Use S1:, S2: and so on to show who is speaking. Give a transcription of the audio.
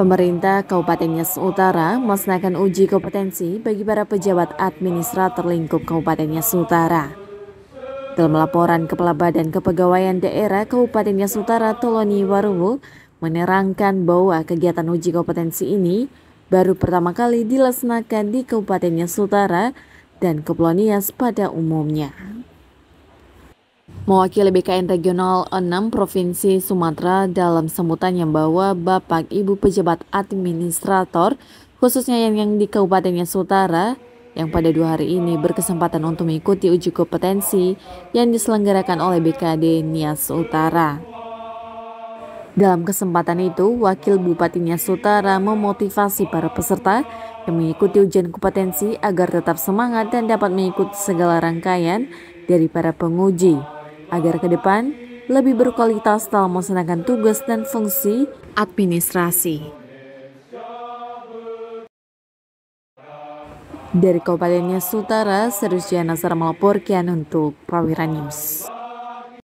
S1: Pemerintah Kabupaten Nias Utara melaksanakan uji kompetensi bagi para pejabat administrator lingkup Kabupaten Nias Utara. Dalam laporan Kepala Badan Kepegawaian Daerah Kabupaten Nias Utara Toloni menerangkan bahwa kegiatan uji kompetensi ini baru pertama kali dilaksanakan di Kabupaten Nias Utara dan Kepulauan Nias pada umumnya. Mewakili BKN Regional 6 Provinsi Sumatera dalam sambutan yang bawa Bapak Ibu Pejabat Administrator, khususnya yang, yang di Kabupaten Sutara, yang pada dua hari ini berkesempatan untuk mengikuti uji kompetensi yang diselenggarakan oleh BKD Nias Utara. Dalam kesempatan itu, Wakil Bupati Nias Utara memotivasi para peserta yang mengikuti ujian kompetensi agar tetap semangat dan dapat mengikuti segala rangkaian dari para penguji agar ke depan lebih berkualitas dalam melaksanakan tugas dan fungsi administrasi. Dari Kabupaten Utara, Serus Janasar melaporkan untuk Prawira News.